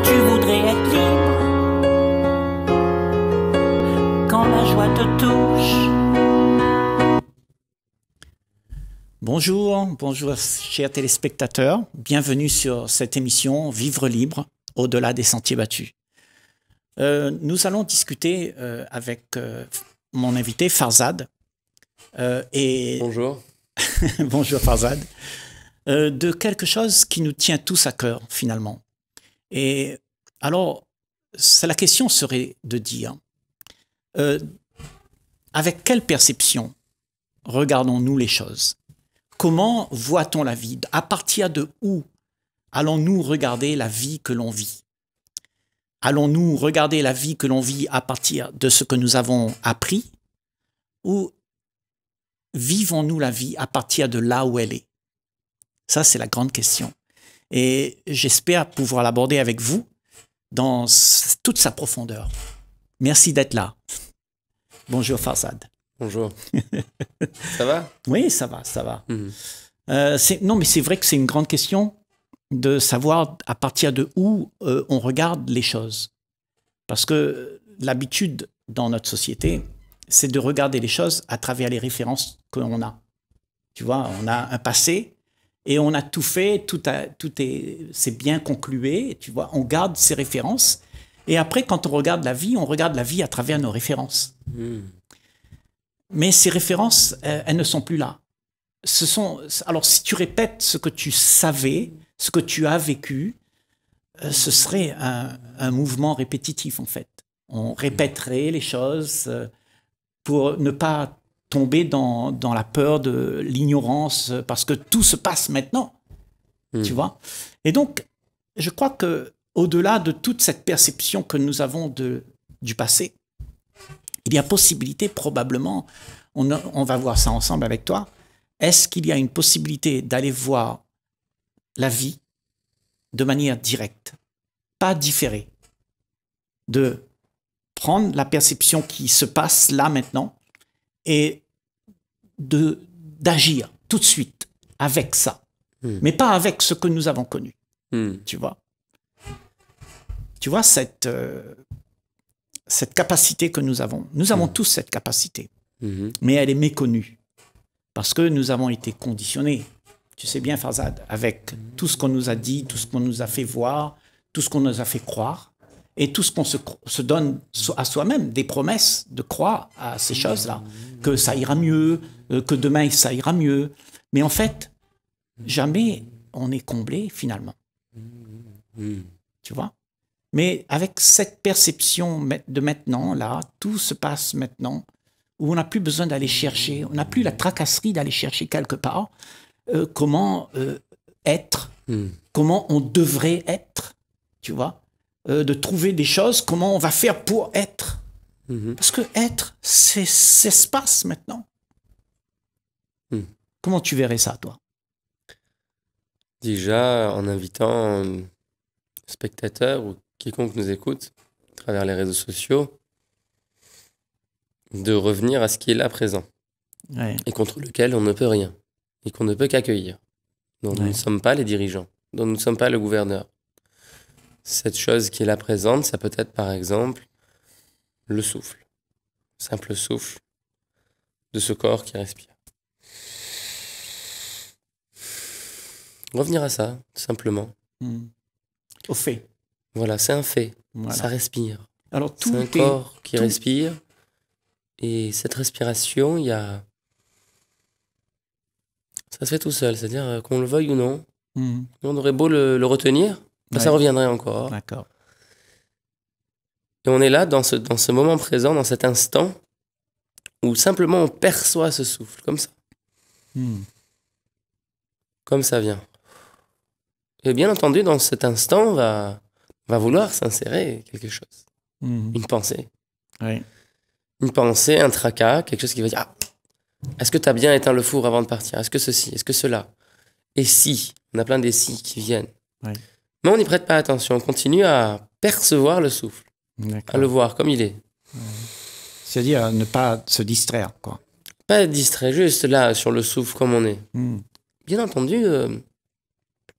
tu voudrais être quand la joie te touche. Bonjour, bonjour chers téléspectateurs, bienvenue sur cette émission Vivre libre au-delà des sentiers battus. Euh, nous allons discuter euh, avec euh, mon invité Farzad. et... Bonjour. Bonjour Farzad. de quelque chose qui nous tient tous à cœur finalement. Et alors, la question serait de dire, euh, avec quelle perception regardons-nous les choses Comment voit-on la vie À partir de où allons-nous regarder la vie que l'on vit Allons-nous regarder la vie que l'on vit à partir de ce que nous avons appris ou vivons-nous la vie à partir de là où elle est Ça, c'est la grande question et j'espère pouvoir l'aborder avec vous dans toute sa profondeur. Merci d'être là. Bonjour Farzad. Bonjour. ça va Oui, ça va, ça va. Mhm. Euh, non, mais c'est vrai que c'est une grande question de savoir à partir de où euh, on regarde les choses. Parce que l'habitude dans notre société, c'est de regarder les choses à travers les références qu'on a. Tu vois, on a un passé, et on a tout fait, tout, a, tout est, c'est bien conclué, tu vois, on garde ses références. Et après, quand on regarde la vie, on regarde la vie à travers nos références. Hmm. Mais ces références, euh, elles ne sont plus là. Ce sont, alors, si tu répètes ce que tu savais, ce que tu as vécu, euh, ce serait un, un mouvement répétitif, en fait. On hmm. répéterait les choses euh, pour ne pas tomber dans, dans la peur de l'ignorance euh, parce que tout se passe maintenant. Tu hmm. vois Et donc, je crois que au-delà de toute cette perception que nous avons de, du passé, il y a possibilité probablement, on, on va voir ça ensemble avec toi, est-ce qu'il y a une possibilité d'aller voir la vie de manière directe, pas différée, de prendre la perception qui se passe là maintenant et de d'agir tout de suite avec ça, hmm. mais pas avec ce que nous avons connu. Hmm. Tu vois Tu vois cette, euh, cette capacité que nous avons. Nous avons hmm. tous cette capacité, mais elle est méconnue parce que nous avons été conditionnés. Tu sais bien, Farzad, avec tout ce qu'on nous a dit, tout ce qu'on nous a fait voir, tout ce qu'on nous a fait croire et tout ce qu'on se, se, donne à soi-même, des promesses de croire à ces choses-là, que ça ira mieux, euh, que demain ça ira mieux. Mais en fait, jamais on est comblé finalement. Tu vois Mais avec cette perception de maintenant, là, tout se passe maintenant, où on n'a plus besoin d'aller chercher, on n'a plus la tracasserie d'aller chercher quelque part euh, comment euh, être, hmm. comment on devrait être, tu vois euh, de trouver des choses, comment on va faire pour être. Mhm. Parce que être, c'est passe maintenant. Mhm. Comment tu verrais ça, toi Déjà, en invitant un euh, spectateur ou quiconque nous écoute à travers les réseaux sociaux, de revenir à ce qui est là présent et contre lequel on ne peut rien et qu'on ne peut qu'accueillir, dont nous ne sommes pas les dirigeants, dont nous ne sommes pas le gouverneur, cette chose qui est là présente, ça peut être par exemple le souffle, simple souffle de ce corps qui respire. Revenir à ça, simplement. Hmm. Au fait. Voilà, c'est un fait. Ça respire. Alors tout un corps qui respire. Et cette respiration, il y a. Ça se fait tout seul, c'est-à-dire euh, qu'on le veuille ou non. Hmm. On aurait beau le retenir, bah, ça reviendrait encore. D'accord. Et on est là dans ce, dans ce moment présent, dans cet instant, où simplement on perçoit ce souffle, comme ça. Hmm. Comme ça vient. Et bien entendu, dans cet instant, on va, va vouloir s'insérer quelque chose. Hmm. Une pensée. Une pensée, un tracas, quelque chose qui va dire Ah, est-ce que tu as bien éteint le four avant de partir Est-ce que ceci Est-ce que cela Et si On a plein des si qui viennent. Oui. Mais on n'y prête pas attention, on continue à percevoir le souffle, à le voir comme il est. C'est-à-dire ne pas se distraire, quoi. Pas distraire, distrait, juste là, sur le souffle comme on est. Hmm. Bien entendu, euh,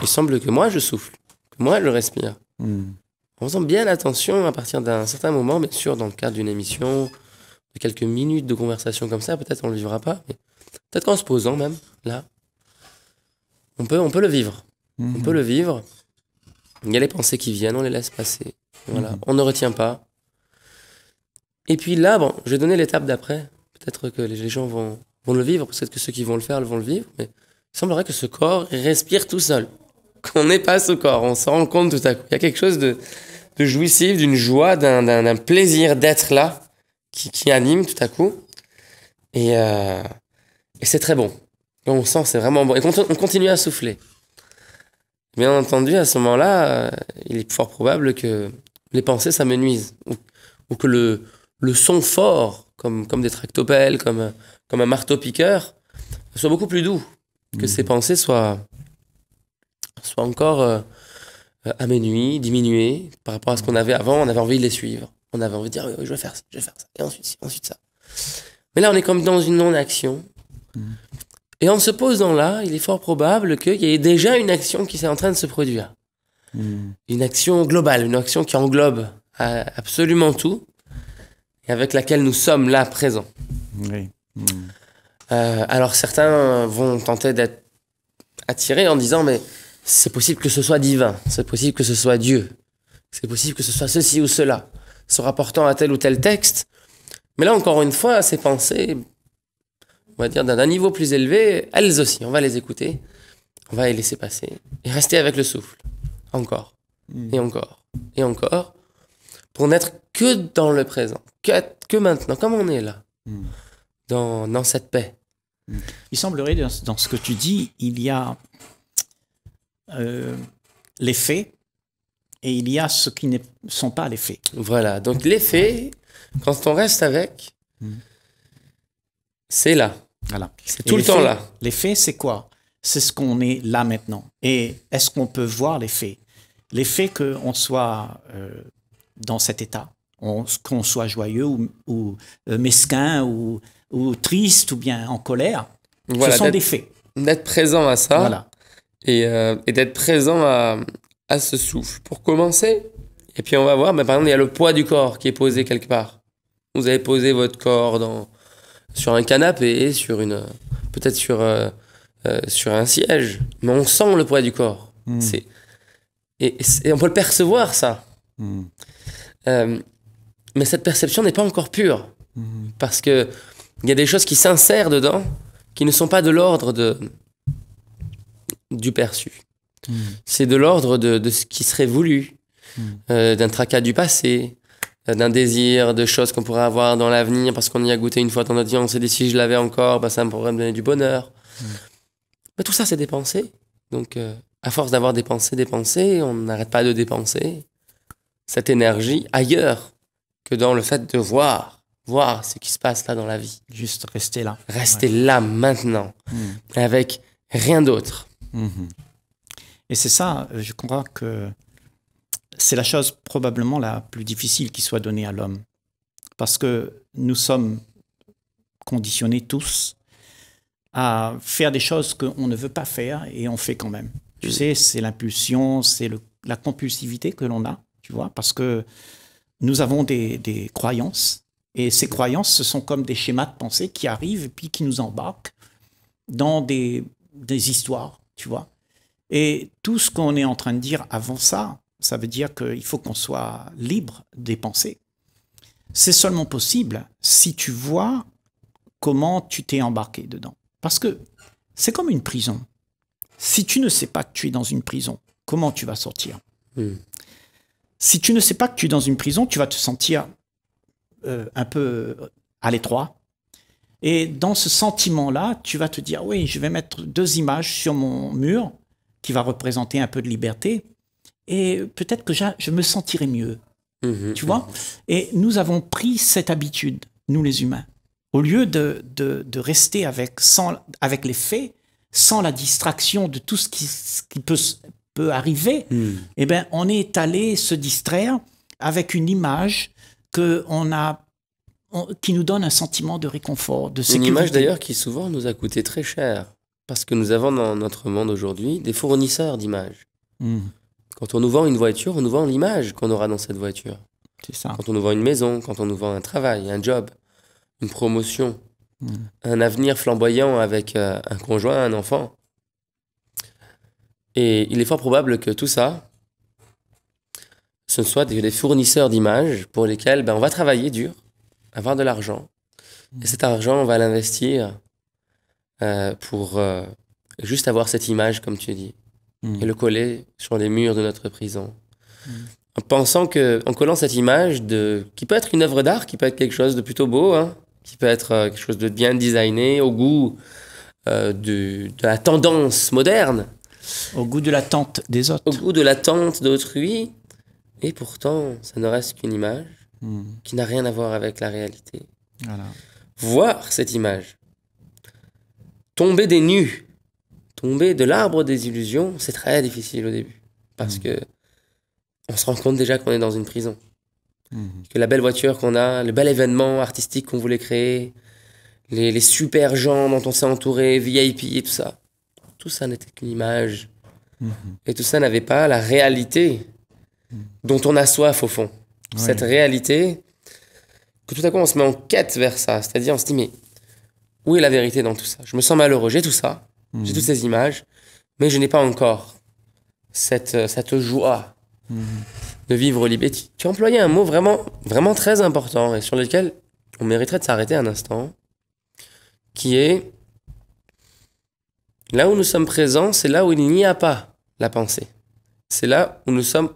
il semble que moi je souffle, que moi je respire. Hmm. En faisant bien attention à partir d'un certain moment, bien sûr, dans le cadre d'une émission, de quelques minutes de conversation comme ça, peut-être on ne le vivra pas, mais peut-être qu'en se posant même, là, on peut, on peut le vivre. On hmm. peut le vivre. Il y a les pensées qui viennent, on les laisse passer. Voilà, mhm. on ne retient pas. Et puis là, bon, je vais donner l'étape d'après. Peut-être que les gens vont, le vivre, peut-être que ceux qui vont le faire vont le vivre, mais il semblerait que ce corps respire tout seul. Qu'on n'ait pas ce corps, on s'en rend compte tout à coup. Il y a quelque chose de, de jouissif, d'une joie, d'un plaisir d'être là qui, qui, anime tout à coup. Et, euh, c'est très bon. on sent, c'est vraiment bon. Et on continue à souffler. Bien entendu, à ce moment-là, euh, il est fort probable que les pensées s'amenuisent ou, que le, le son fort, comme, comme des tractopelles, comme, comme un marteau-piqueur, soit beaucoup plus doux, que mmh. ces pensées soient, encore euh, euh diminuées par rapport à ce qu'on avait avant. On avait envie de les suivre. On avait envie de dire je vais faire ça, je vais faire ça, et ensuite, ensuite ça. Mais là, on est comme dans une non-action. Mmh. Et en se posant là, il est fort probable qu'il y ait déjà une action qui est en train de se produire. Hmm. Une action globale, une action qui englobe euh, absolument tout et avec laquelle nous sommes là présents. Oui. Hmm. Euh, alors certains vont tenter d'être attirés en disant mais c'est possible que ce soit divin, c'est possible que ce soit Dieu, c'est possible que ce soit ceci ou cela, se rapportant à tel ou tel texte. Mais là encore une fois, ces pensées on va dire, d'un niveau plus élevé, elles aussi. On va les écouter, on va les laisser passer et rester avec le souffle. Encore, hmm. et encore, et encore, pour n'être que dans le présent, que, maintenant, comme on est là, hmm. dans, cette paix. Hmm. Il semblerait, dans ce que tu dis, il y a euh, les faits et il y a ce qui ne sont pas les faits. Voilà, donc les faits, quand on reste avec, c'est là. Voilà. C'est tout le temps là. Les faits, c'est quoi C'est ce qu'on est là maintenant. Et est-ce qu'on peut voir les faits Les faits qu'on soit euh, dans cet état, qu'on soit joyeux ou, euh, mesquin ou, triste ou bien en colère, voilà, ce sont des faits. D'être présent à ça voilà. Euh, et, d'être présent à, à ce souffle. Pour commencer, et puis on va voir, mais par exemple, il y a le poids du corps qui est posé quelque part. Vous avez posé votre corps dans sur un canapé, sur une, peut-être sur, euh, euh, sur un siège. Mais on sent le poids du corps. Hmm. et, on peut le percevoir, ça. Hmm. Euh, mais cette perception n'est pas encore pure. Hmm. Parce qu'il y a des choses qui s'insèrent dedans, qui ne sont pas de l'ordre de, du perçu. C'est de l'ordre de, de, ce qui serait voulu, d'un tracas du passé, d'un désir, de choses qu'on pourrait avoir dans l'avenir parce qu'on y a goûté une fois dans notre vie, on s'est dit si je l'avais encore, bah, ça me pourrait me donner du bonheur. Mais mm. bah, tout ça, c'est dépensé. Donc, euh, à force d'avoir dépensé, dépensé, on n'arrête pas de dépenser cette énergie ailleurs que dans le fait de voir, voir ce qui se passe là dans la vie. Juste rester là. Rester là maintenant, mm. avec rien d'autre. Mm-hmm. Et c'est ça, je crois que c'est la chose probablement la plus difficile qui soit donnée à l'homme. Parce que nous sommes conditionnés tous à faire des choses qu'on ne veut pas faire et on fait quand même. Tu sais, c'est l'impulsion, c'est la compulsivité que l'on a, tu vois, parce que nous avons des, croyances et ces croyances, ce sont comme des schémas de pensée qui arrivent et puis qui nous embarquent dans des, des histoires, tu vois. Et tout ce qu'on est en train de dire avant ça, ça veut dire qu'il faut qu'on soit libre des pensées. C'est seulement possible si tu vois comment tu t'es embarqué dedans. Parce que c'est comme une prison. Si tu ne sais pas que tu es dans une prison, comment tu vas sortir hmm. Si tu ne sais pas que tu es dans une prison, tu vas te sentir euh, un peu euh, à l'étroit. Et dans ce sentiment-là, tu vas te dire, oui, je vais mettre deux images sur mon mur qui va représenter un peu de liberté et peut-être que je me sentirais mieux. Mhm, tu vois mhm. Et nous avons pris cette habitude, nous les humains. Au lieu de, rester avec, sans, avec les faits, sans la distraction de tout ce qui, peut, peut arriver, hmm. eh ben, on est allé se distraire avec une image que on a qui nous donne un sentiment de réconfort, de sécurité. Une image d'ailleurs qui souvent nous a coûté très cher, parce que nous avons dans notre monde aujourd'hui des fournisseurs d'images. Hmm. Quand on nous vend une voiture, on nous vend l'image qu'on aura dans cette voiture. C'est ça. Quand on nous vend une maison, quand on nous vend un travail, un job, une promotion, hmm. un avenir flamboyant avec euh, un conjoint, un enfant. Et il est fort probable que tout ça, ce ne soit des fournisseurs d'images pour lesquels ben, on va travailler dur, avoir de l'argent. Hmm. Et cet argent, on va l'investir euh, pour euh, juste avoir cette image, comme tu dis. Mm. et le coller sur les murs de notre prison. Mm. En pensant que, en collant cette image de, qui peut être une œuvre d'art, qui peut être quelque chose de plutôt beau, hein, qui peut être euh, quelque chose de bien designé au goût euh, de, la tendance moderne. Au goût de l'attente des autres. Au goût de l'attente d'autrui. Et pourtant, ça ne reste qu'une image mm. qui n'a rien à voir avec la réalité. Voilà. Voir cette image tomber des nues tomber de l'arbre des illusions, c'est très difficile au début. Parce mmh. que on se rend compte déjà qu'on est dans une prison. Mmh. Que la belle voiture qu'on a, le bel événement artistique qu'on voulait créer, les, les, super gens dont on s'est entouré, VIP et tout ça, tout ça n'était qu'une image. Mmh. Et tout ça n'avait pas la réalité dont on a soif au fond. Cette réalité que tout à coup on se met en quête vers ça. C'est-à-dire on se dit mais où est la vérité dans tout ça Je me sens malheureux, j'ai tout ça. J'ai mhm. toutes ces images, mais je n'ai pas encore cette, euh, cette joie mhm. de vivre libre. tu, employais un mot vraiment, vraiment très important et sur lequel on mériterait de s'arrêter un instant, qui est là où nous sommes présents, c'est là où il n'y a pas la pensée. C'est là où nous sommes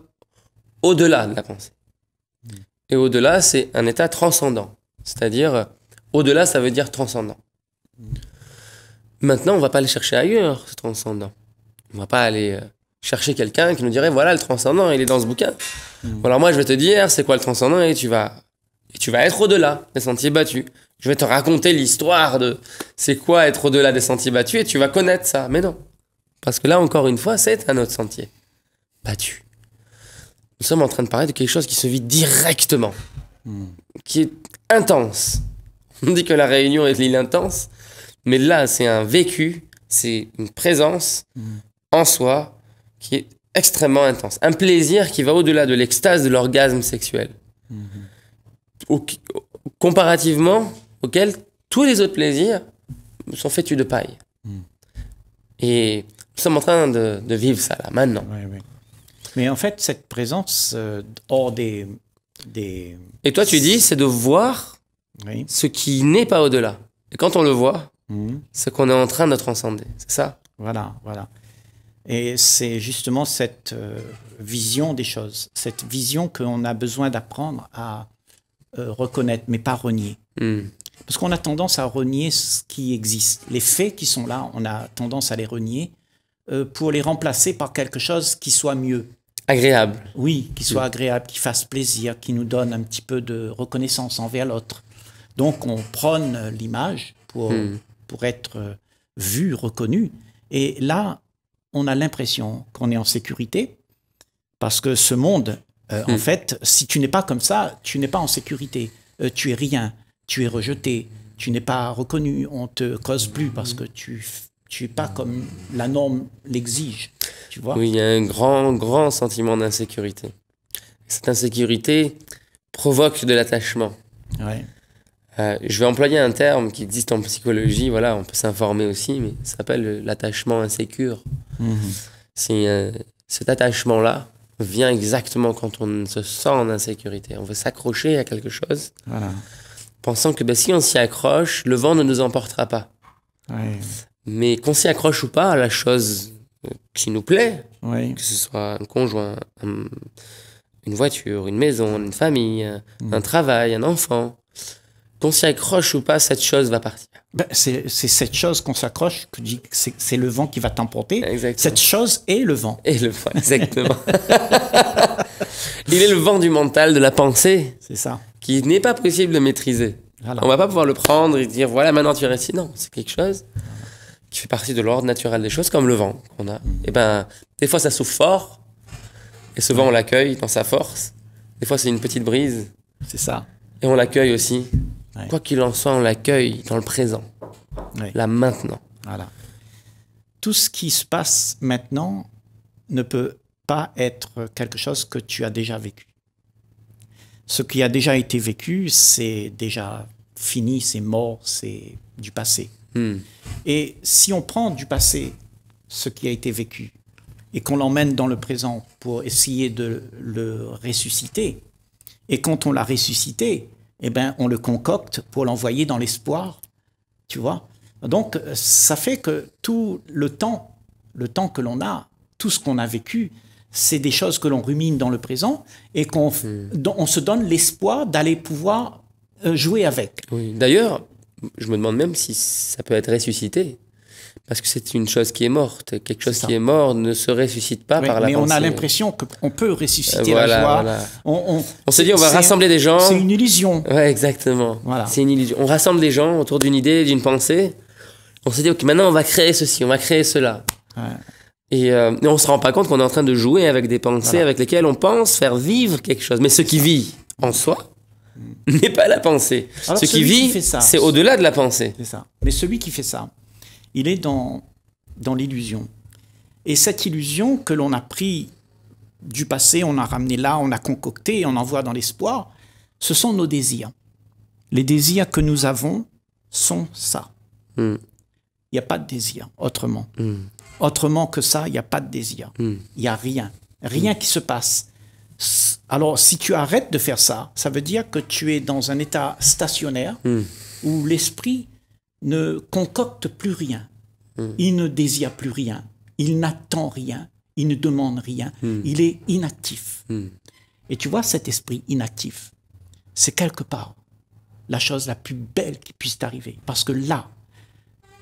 au-delà de la pensée. Mhm. Et au-delà, c'est un état transcendant. C'est-à-dire, euh, au-delà, ça veut dire transcendant. Maintenant, on va pas aller chercher ailleurs, ce transcendant. On va pas aller euh, chercher quelqu'un qui nous dirait voilà le transcendant, il est dans ce bouquin. Hmm. Alors moi, je vais te dire c'est quoi le transcendant et tu vas tu vas être au-delà des sentiers battus. Je vais te raconter l'histoire de c'est quoi être au-delà des sentiers battus et tu vas connaître ça. Mais non. Parce que là, encore une fois, c'est un autre sentier. Battu. Nous sommes en train de parler de quelque chose qui se vit directement, hmm. qui est intense. On dit que la réunion est l'île intense. Mais là, c'est un vécu, c'est une présence mm. en soi qui est extrêmement intense. Un plaisir qui va au-delà de l'extase de l'orgasme sexuel. Mm-hmm. comparativement auquel tous les autres plaisirs sont fêtus de paille. Mm. Et nous sommes en train de, vivre ça là, maintenant. Mais en fait, cette présence euh, hors des, des... Et toi, tu dis, c'est de voir ce qui n'est pas au-delà. Et quand on le voit, Mhm. ce qu'on est en train de transcender. C'est ça Voilà, voilà. Et c'est justement cette euh, vision des choses, cette vision qu'on a besoin d'apprendre à euh, reconnaître, mais pas renier. Hmm. Parce qu'on a tendance à renier ce qui existe. Les faits qui sont là, on a tendance à les renier euh, pour les remplacer par quelque chose qui soit mieux. Agréable. Oui, qui soit hmm. agréable, qui fasse plaisir, qui nous donne un petit peu de reconnaissance envers l'autre. Donc on prône l'image pour hmm pour être euh, vu, reconnu. Et là, on a l'impression qu'on est en sécurité, parce que ce monde, euh, en hmm. fait, si tu n'es pas comme ça, tu n'es pas en sécurité. Euh, tu es rien, tu es rejeté, tu n'es pas reconnu, on te cause plus parce que tu tu es pas comme la norme l'exige, tu vois. Oui, il y a un grand grand sentiment d'insécurité. Cette insécurité provoque de l'attachement. Ouais. Euh, je vais employer un terme qui existe en psychologie, voilà, on peut s'informer aussi, mais ça s'appelle l'attachement insécure. Mhm. C'est euh, cet attachement-là vient exactement quand on se sent en insécurité. On veut s'accrocher à quelque chose, pensant que ben, si on s'y accroche, le vent ne nous emportera pas. Mais qu'on s'y accroche ou pas à la chose euh, qui nous plaît, que ce soit un conjoint, une voiture, une maison, une famille, un mhm. travail, un enfant, qu'on s'y accroche ou pas, cette chose va partir. Ben, c'est cette chose qu'on s'accroche, que c'est le vent qui va t'emporter. Cette chose est le vent. Et le vent, exactement. Il est le vent du mental, de la pensée. C'est ça. Qui n'est pas possible de maîtriser. On va pas pouvoir le prendre et dire voilà, maintenant tu restes ici. Non, c'est quelque chose qui fait partie de l'ordre naturel des choses, comme le vent qu'on a. Mm. Et eh ben, des fois ça souffle fort, et souvent, on l'accueille dans sa force. Des fois c'est une petite brise. C'est ça. Et on l'accueille aussi. Quoi qu'il en soit, on l'accueille dans le présent, là maintenant. Voilà. Tout ce qui se passe maintenant ne peut pas être quelque chose que tu as déjà vécu. Ce qui a déjà été vécu, c'est déjà fini, c'est mort, c'est du passé. Hmm. Et si on prend du passé ce qui a été vécu et qu'on l'emmène dans le présent pour essayer de le ressusciter, et quand on l'a ressuscité, eh ben, on le concocte pour l'envoyer dans l'espoir, tu vois. Donc, euh, ça fait que tout le temps, le temps que l'on a, tout ce qu'on a vécu, c'est des choses que l'on rumine dans le présent et qu'on hmm. on se donne l'espoir d'aller pouvoir euh, jouer avec. D'ailleurs, je me demande même si ça peut être ressuscité. Parce que c'est une chose qui est morte. Quelque chose qui est mort ne se ressuscite pas par la pensée. Mais on a l'impression qu'on peut ressusciter euh, la joie. On, on, se dit, on va rassembler des gens. C'est une illusion. Ouais, exactement. C'est une illusion. On rassemble des gens autour d'une idée, d'une pensée. On se dit, OK, maintenant on va créer ceci, on va créer cela. Et, euh, on ne se rend pas compte qu'on est en train de jouer avec des pensées avec lesquelles on pense faire vivre quelque chose. Mais ce qui vit en soi, mm. n'est pas la pensée. ce qui vit, c'est au-delà de la pensée. Ça. Mais celui qui fait ça, il est dans, dans l'illusion. Et cette illusion que l'on a pris du passé, on a ramené là, on a concocté, on envoie dans l'espoir, ce sont nos désirs. Les désirs que nous avons sont ça. Hmm. Il n'y a pas de désir autrement. Hmm. Autrement que ça, il n'y a pas de désir. Hmm. Il n'y a rien. Rien qui se passe. Alors, si tu arrêtes de faire ça, ça veut dire que tu es dans un état stationnaire où l'esprit ne concocte plus rien. Hmm. Il ne désire plus rien. Il n'attend rien. Il ne demande rien. Hmm. Il est inactif. Hmm. Et tu vois, cet esprit inactif, c'est quelque part la chose la plus belle qui puisse t'arriver. Parce que là,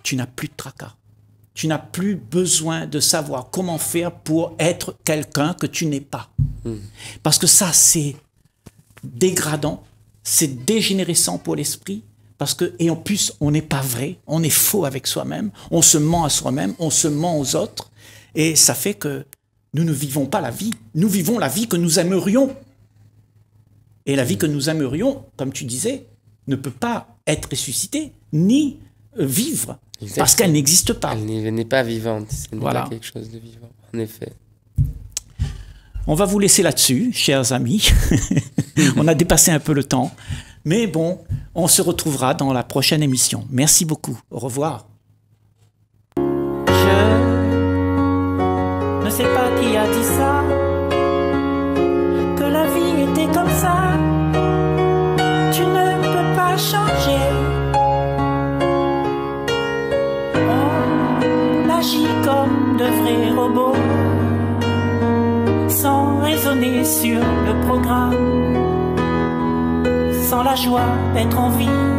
tu n'as plus de tracas. Tu n'as plus besoin de savoir comment faire pour être quelqu'un que tu n'es pas. Parce que ça, c'est dégradant, c'est dégénérescent pour l'esprit, parce que, et en plus, on n'est pas vrai, on est faux avec soi-même, on se ment à soi-même, on se ment aux autres, et ça fait que nous ne vivons pas la vie, nous vivons la vie que nous aimerions. Et la vie que nous aimerions, comme tu disais, ne peut pas être ressuscitée, ni euh, vivre, parce qu'elle n'existe pas. Elle n'est pas vivante, c'est voilà. pas quelque chose de vivant, en effet. On va vous laisser là-dessus, chers amis. on a dépassé un peu le temps. Mais bon, on se retrouvera dans la prochaine émission. Merci beaucoup. Au revoir. Je ne sais pas qui a dit ça, que la vie était comme ça. Tu ne peux pas changer. On agit comme de vrais robots, sans raisonner sur le programme sans la joie d'être en vie.